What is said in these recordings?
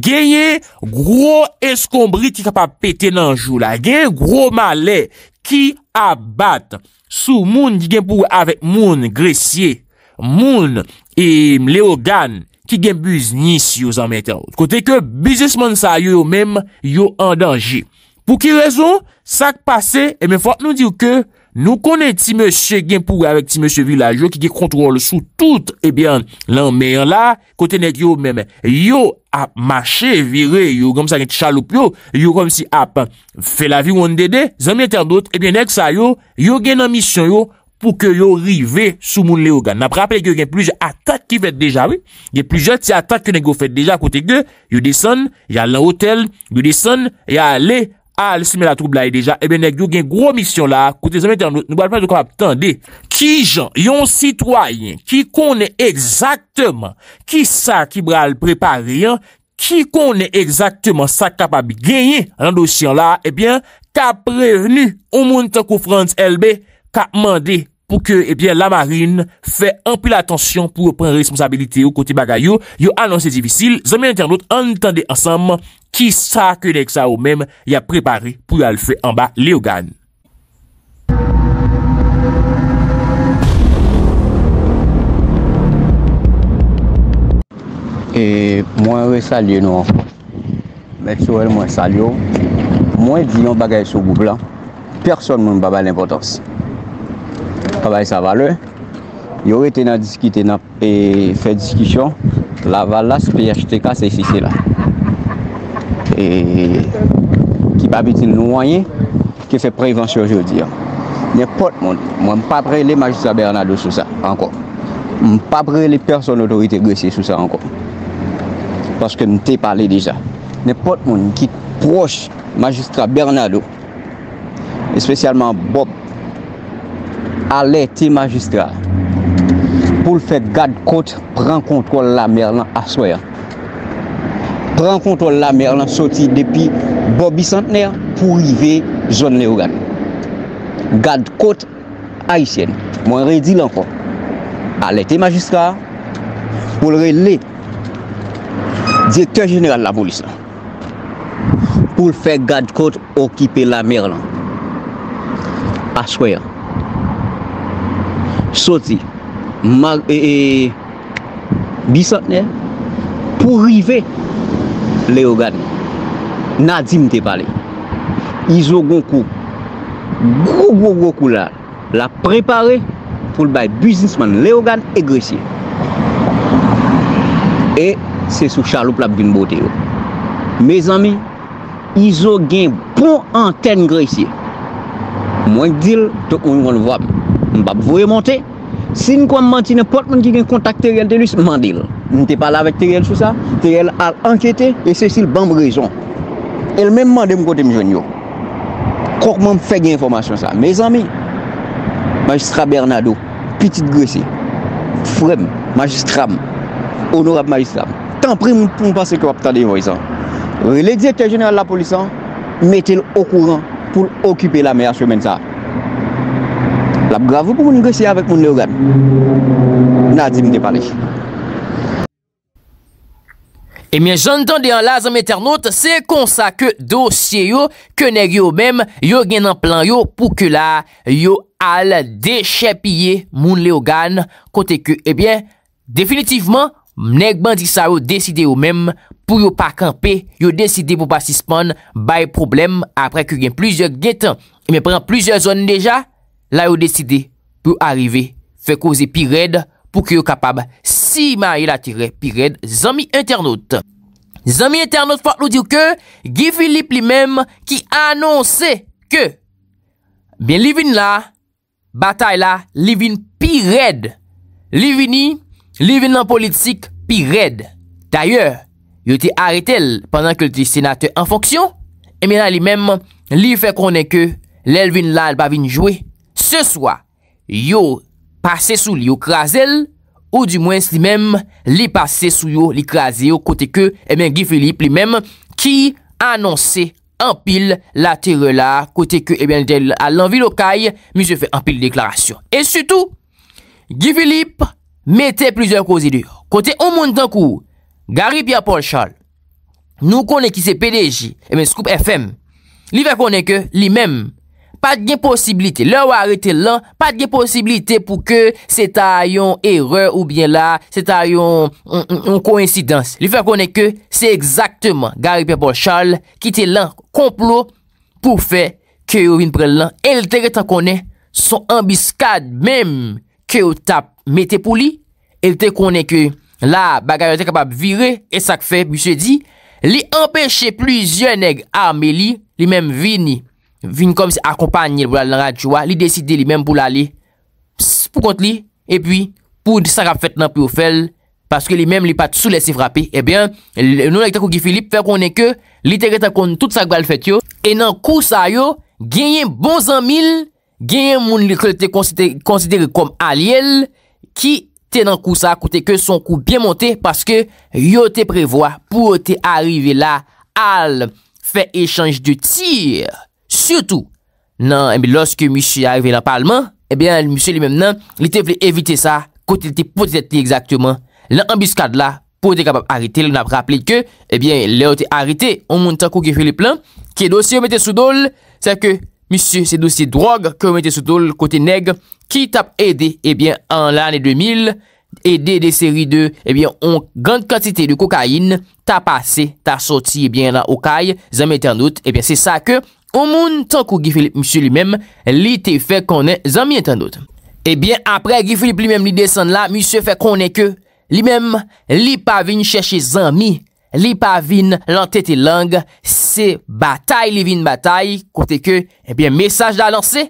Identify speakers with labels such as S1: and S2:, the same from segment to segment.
S1: genye gro eskombri ki kapap pete nanjou la, genye gro male ki abat sou moun di genpou avek moun gresye, moun e mleogan ki genpou iznis yo zanmete. Kote ke bizisman sa yo yo menm yo an danji. Pou ki rezon, sak pase, e menfot nou diru ke, Nou konen ti monsye gen pou wè avèk ti monsye vilaj eh yo ki gen kontrol sou tout ebyen lan meyon la, kote nek yo mèmè, yo ap mache vire, yo gom sa gen tchaloup yo, yo gom si ap fè la vi wèndede, zanmye ter dot, ebyen eh nek sa yo, yo gen nan misyon yo pou ke yo rive sou moun le yo gan. Nap rappele gen plusye atak ki vet deja wè, gen plusye ti atak ki nek yo fet deja kote ge, yo desen, yo alè hotel, yo desen, yo alè, al sime la troubla e deja, e ben ek yo gen gro misyon la, kote zanmen ternot, nou bral pranjou kap ap tende, ki jan, yon sitwayen, ki konen eksaktman, ki sa ki bral prepari, ki konen eksaktman sa kapab genye, anan dosyon la, e ben, ka preveni, ou moun tankou frans elbe, ka mande, pou ke, e ben, la marine, fe empil atensyon, pou pren responsabilite ou kote bagay yo, yo anan se divisil, zanmen ternot, anan tende ansam, ki sa ke dek sa ou menm ya prepari pou al fwe an ba leogan.
S2: E mwen wè salye nou an. Mwen sou el mwen salyo. Mwen di yon bagay sou goup la, person mwen ba ba l'impotans. A bay sa valen, yon wè tena diskite na pe fe diskisyon, la val las pe yach te ka se si se la. E, ki pa biti nou wanyen ki fe prevensyo jodi. Ne pot moun, mwen pa prele majistra Bernado sou sa, ankon. Mwen pa prele person otorite gresye sou sa ankon. Paske mte pale deja. Ne pot moun ki proche majistra Bernado, espesyalman Bob ale te majistra pou l fè gade kot pren kontrol la merlan aswayan. renkontou la mer lan soti depi bo bisantner pou rive zon le ou gane. Gadkot aisyen. Mwen re di lan kon. Ale te majiska pou re le di ete jenera la morisa. Pou fè gadkot okipe la mer lan. Aswayan. Soti e- e- bisantner pou rive Leogan, nadim te pale. Izo Gonkou, gwo gwo gwo kou la, la prepare pou l bay biznisman Leogan e Gresye. E, se sou chaloup la bin bote yo. Me zami, Izo gen bon antenne Gresye. Mwen dil, to kon yon vwap, mbap vwe monte, sin kon mantine potman ki gen kontakte yon delis, mwen dil. Mwen te pala vek teriyel sou sa, teriyel al ankyete, e se sil bamb rezon. El men mande mkote mwen jen yo. Korkman fek gen informasyon sa. Me zami, majistra Bernado, pitit gresi, frem, majistram, onorab majistram, tanpre mwen pou mpase kwa ptade yon rezon. Le Djetèr Genèral la Polisan, metel okouran pou l'okipe la mèche mènsa. La m gravou pou mwen gresi avèk moun nevgan, nadzim de Paris.
S3: E eh mwen jantande an la zan mwen ternote, se konsa ke dosye yo, ke neg yo mèm, yo gen an plan yo pou ke la yo al dechè piye moun le ogan. Kote ke, e eh bè, definitivman, mnenk bandi sa yo deside yo mèm pou yo pa kampe, yo deside pou pa si spawn bay problem apre ke gen plizye gèt. E eh mwen pren plizye zon deja, la yo deside pou arrive, fek o zepi red pou ke yo kapab si. Si ma yon atire pi red, zanmi internaut. Zanmi internaut fwa lou diw ke, Gifilip li menm ki anonsè ke, ben li vin la, batay la, li vin pi red. Li vini, li vin lan politik pi red. D'ayor, yon te aretel, pandan ke l'e ti senate en fonksyon, e men la li menm, li fè konen ke, lèl vin la, lèl pa vin jouè. Se swa, yon pase sou li yon krasel, Ou di mwens li mem li pase sou yo, li krasi yo, kote ke, e eh ben Guy Philippe li mem ki anonsi empil la tere la, kote ke, e eh ben, del alanvi lo kay, mi se fe empil deklarasyon. E sutou, Guy Philippe mette plizern kozidu. Kote o moun tankou, Gary Pia Paul Charles, nou konen ki se PDJ, e ben Scoop FM, li va konen ke li mem. Pat gen posibilite. Le ou a rete lan. Pat gen posibilite pou ke se ta yon erre ou bien la. Se ta yon koninsidans. Li fe konen ke se exakteman. Gari pe bol chal. Ki te lan komplo pou fe. Ke ou vin pre lan. El te reten konen. Son ambiskade mem. Ke ou tap mette pou li. El te konen ke la bagayote kapap vire. E sak fe. Bi se di. Li empeshe pluzyon neg armeli. Li mem vini. vin kom se akopanyel pou la lan radyoua, li deside li menm pou la li, pou kont li, epwi, pou sa kap fet nan pou yo fel, paske li menm li pat sou lese frape, ebyen, nou lak ta kou ki Filip, fe konen ke, li te gre ta konen tout sa kou al fet yo, e nan kou sa yo, genyen bon zan mil, genyen moun li kote konsidere kom aliel, ki te nan kou sa, kote ke son kou bien monte, paske yo te prevoa, pou te arrive la al, fe echange de tir, a, Surtout, nan, ebi, loske Michi arrive nan palman, ebi, Mishu li mem nan, li te vle evite sa kote li te potet eti exaktouman. La ambiskade la, potet e kapab arite, li nap rappele ke, ebi, le ou te arite ou moun takou ki fwe le plan, ki dosye ou mette sou dole, sa ke Mishu se dosye drog, ki ou mette sou dole kote neg, ki tap ede, ebi, an l'anè 2000, ede de seri eh 2, ebi, an gant kantite de kokayin, ta pase, ta soti, ebi, eh la okay, zan eh mette an dout, ebi, se sa ke O moun, tankou Gifilip msye li mem, li te fe konen zanmi enten dote. Ebyen, eh apre Gifilip li mem li desen la, msye fe konen ke li mem, li pa vin cheshe zanmi. Li pa vin lan tete lang, se batay li vin batay, kote ke, ebyen, eh mesaj da lanse.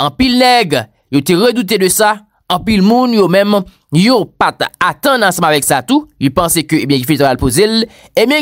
S3: An pi leg, yo te redoute de sa. apil moun yo mèm, yo pat atan nan seman vek sa tou, yu pense ke, ebyen,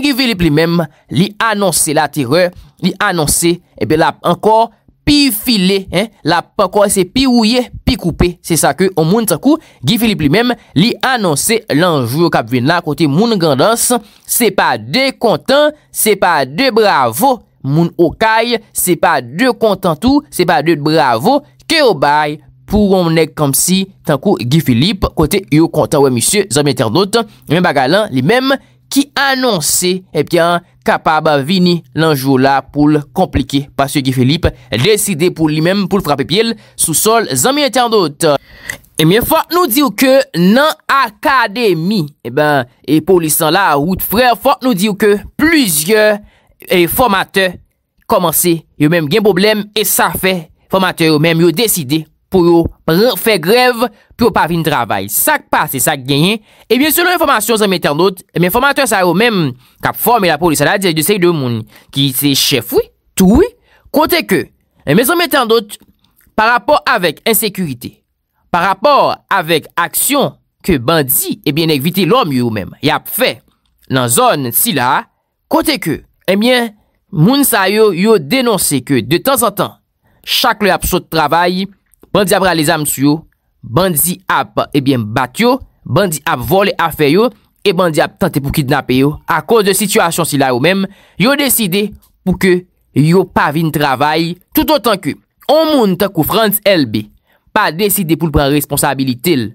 S3: gifili pli mèm, li anonsè la tireur, li anonsè, ebyen, la ankor pi file, la ankor se pi ouye, pi koupe, se sa ke, o moun sakou, gifili pli mèm, li anonsè lanjou kapven la kote moun gandans, se pa de kontan, se pa de bravo, moun okay, se pa de kontan tou, se pa de bravo, ke obay, Pou rounen kom si tankou Gifilip kote yo konta wè misye zanmye ternot. Mwen bagalan li mèm ki anonsi ebyan kapab vini lanjou la pou l'komplike. Pasyo Gifilip deside pou li mèm pou l'frapi pil sou sol zanmye ternot. Ebyen fòk nou diw ke nan akademi ebyen pou lisan la wout frè fòk nou diw ke plizye eh, formate komansi yo mèm gen boblem e sa fè formate yo mèm yo deside komansi. pou yo fè grev, pou yo pavine travay. Sak pa, se sak genyen, ebyen eh selon informasyon zan metan dot, ebyen eh informatèr sa yo mèm, kap fòm e la polis ala, diye de sey de moun ki sey chèf wè, tout wè, kontè ke, ebyen eh zan metan dot, par rapòr avèk ensekürite, par rapòr avèk aksyon ke bandi, ebyen evite lòm yo mèm, yap fè nan zon si la, kontè ke, ebyen moun sa yo yo denonse ke, de tan san tan, chak le apso travay, Bandi ap ralezam sou yo, bandi ap ebyen eh bat yo, bandi ap vole afe yo, e bandi ap tante pou kidnape yo. A koz de situasyon si la yo menm, yo deside pou ke yo pa vin travay, tout otan ke on moun tankou Franz LB pa deside pou pren responsabilite l.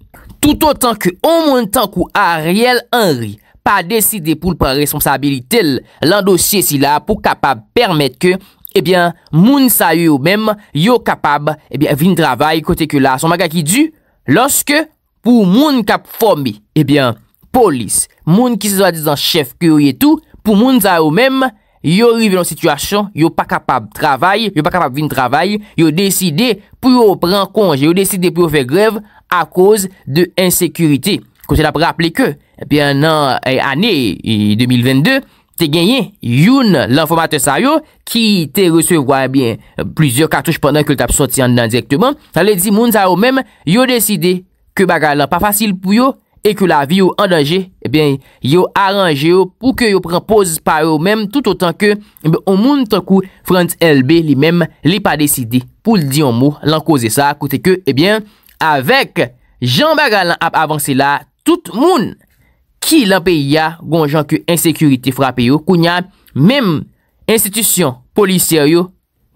S3: Tout otan ke on moun tankou Ariel Henry pa deside pou pren responsabilite l, lan dosye si la pou kapap permet ke yo. Ebyen, moun sa yo mèm yo kapab vini travay kote ke la. Son maga ki du, lanske pou moun kap fomi, ebyen, polis, moun ki se zwa di zan chef kuri etou, pou moun sa yo mèm, yo rive nan situasyon, yo pa kapab travay, yo pa kapab vini travay, yo deside pou yo pran konje, yo deside pou yo fe grev a koz de ensekurite. Kote la pou rappele ke, ebyen, nan eh, ane 2022, eh, Te genye, youn l'anformate sa yo, ki te resevwa, ebyen, eh plizir kartouj pandan ke l tap soti an nan direktman, sa le di moun sa yo mèm, yo deside ke Bagalan pa fasil pou yo, e ke la vi yo an danje, ebyen, eh yo aranje yo pou ke yo pran pose pa yo mèm, tout otan ke, ebyen, eh o moun tankou Frantz LB li mèm li pa deside pou l diyon mou lankoze sa, kote ke, ebyen, avek Jean Bagalan ap avanse la, tout moun, ki lan pe ya gon jan ki insekurity frape yo, kou nyan menm institisyon polisyen yo,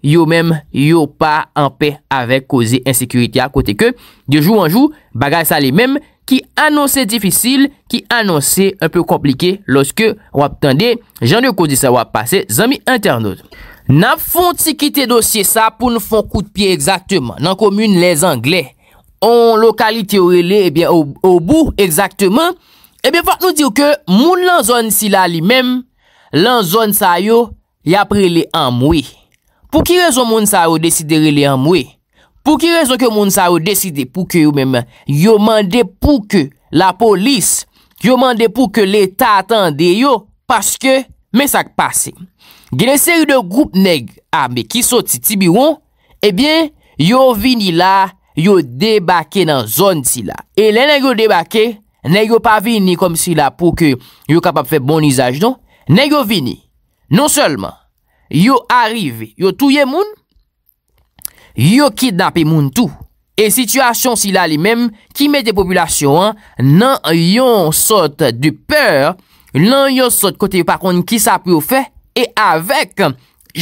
S3: yo menm yo pa anpe avek koze insekurity a kote ke, di jou anjou bagay sa le menm, ki anonsen difisil, ki anonsen unpe komplike, loske wap tende jan de kou di sa wap pase zami internet. Nan fon ti kite dosye sa pou nou fon kou de piye ekzaktemen, nan komune le zangle, on lokalite ou ele ebyen eh ou bou ekzaktemen, Ebe, eh vat nou dir ke moun lan zon si la li mem, lan zon sa yo, yapre li anmwe. Pou ki rezon moun sa yo deside li anmwe? Pou ki rezon ke moun sa yo deside pou ke yo mem, yo mande pou ke la polis, yo mande pou ke l'Etat atande yo, paske, me sak pase. Glese yon de group neg, a me ki soti tibi won, ebyen, eh yo vini la, yo debake nan zon si la. E le neg yo debake, Ne yo pa vini kom si la pou ke yo kapap fe bon izaj non. Ne yo vini. Non selman. Yo arrive. Yo touye moun. Yo kid nape moun tou. E sitwasyon si la li menm ki mette populasyon nan yon sot du per. Nan yon sot kote yo pakon ki sa pou yo fe. E avek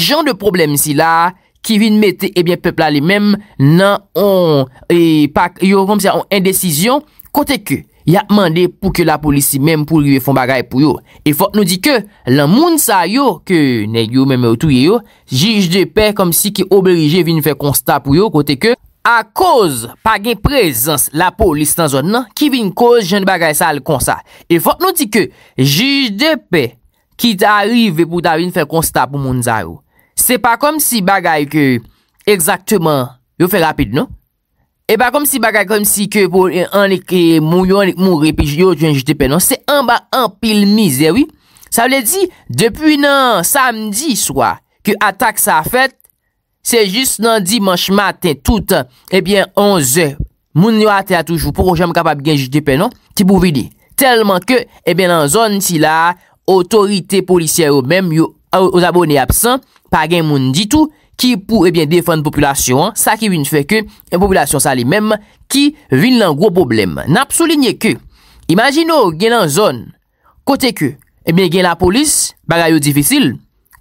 S3: jan de problem si la ki vin mette e pepla li menm nan yon e indesisyon kote ke. Ya mande pou ke la polisi menm pou rive fon bagay pou yo. E fote nou di ke, lan moun sa yo ke neg yo menm ou touye yo, jij de pe kom si ki oblige vin fè konsta pou yo kote ke, a koz pa gen prezans la polisi tan zon nan, ki vin koz jen bagay sa al konsa. E fote nou di ke, jij de pe ki ta rive pou ta vin fè konsta pou moun za yo. Se pa kom si bagay ke, egzakteman yo fè rapid nou, E ba kom si baka kom si ke pou e, an ek e, moun yo, an ek moun repi, yo genjite penon, se an ba an pil miz, ewi. Sa wle di, depi nan samdi swa, ke atak sa fèt, se jist nan dimanj maten toutan, ebyen 11, moun yo ate a toujou pou wajan mou kapab genjite penon, ki pou vile, telman ke, ebyen nan zon si la, otorite polisye ou menm yo, ou zabo ne absan, pa gen moun ditou, ki pou, ebyen, eh défend populasyon, sa ki vin fè ke, e eh, populasyon sa li mèm, ki vin lan gwo problem. N ap souline ke, imagino gen lan zon, kote ke, ebyen eh gen la polis, bagay yo difisil,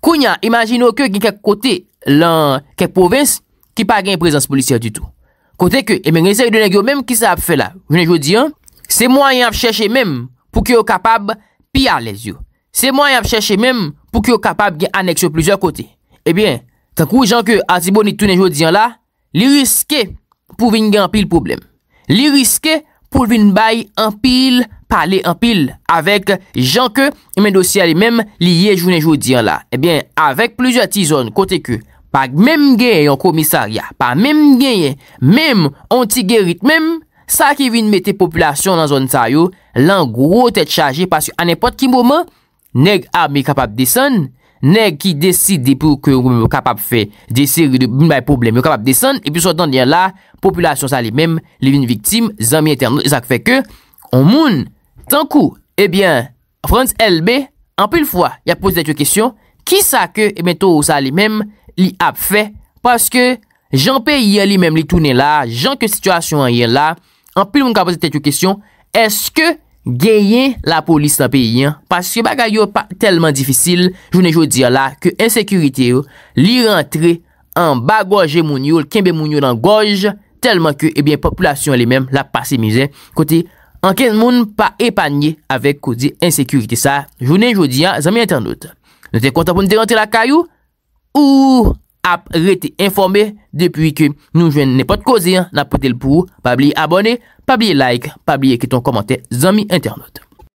S3: kounya, imagino ke gen kek kote, lan kek povins, ki pa gen prezans polisyon di tou. Kote ke, ebyen gen se yon dene gyo mèm, ki sa ap fè la. Jounen joun di an, se mwa yon ap chèche mèm, pou ki yo kapab, pi a les yo. Se mwa yon ap chèche mèm, pou ki yo kapab, gen Tan kou jan ke atibon ni tou nenjou diyan la, li riske pou vin gen anpil problem. Li riske pou vin bay anpil, pale anpil, avèk jan ke men dosyali men li ye jounenjou diyan la. Ebyen, avèk plouzou ati zon, kote ke, pa mèm gen yon komisarya, pa mèm gen yon, mèm anti-gerit mèm, sa ki vin mette populasyon nan zon taryo, lan gwo te tchaje, pasyo an epot ki mouman, neg ap mi kapap dison, nek ki deside pou ke ou mwen wap kapap fe, deside mwen wap kapap desen, epi sou dan diyan la, populasyon sa li men, li vin vitim, zanmi intern, e sak fe ke, ou moun, tankou, ebyen, eh Frans Elbe, anpil fwa, yap pose dek yo kesyon, ki sa ke, ebento eh ou sa li men, li ap fe, paske, janpe yon li men li toune la, janke situasyon yon la, anpil mwen kapose dek yo kesyon, eske, e, Geyen la polis la peyi an, paske bagay yo pa telman difisil, jounen joudi an la, ke ensekurity yo li rentre an bagwaje moun yo, kembe moun yo nan goj, telman ke ebyen eh populasyon li men la pasi mizè. Kote, anken moun pa epanye avek kode ensekurity sa, jounen joudi an, zami enten not. Nete konta pou nite rentre la kayo? Ou... ap rete informe depi ki nou jwen ne pot kozi na potele pou, pa bli abone, pa bli like, pa bli ekiton komante zami internet.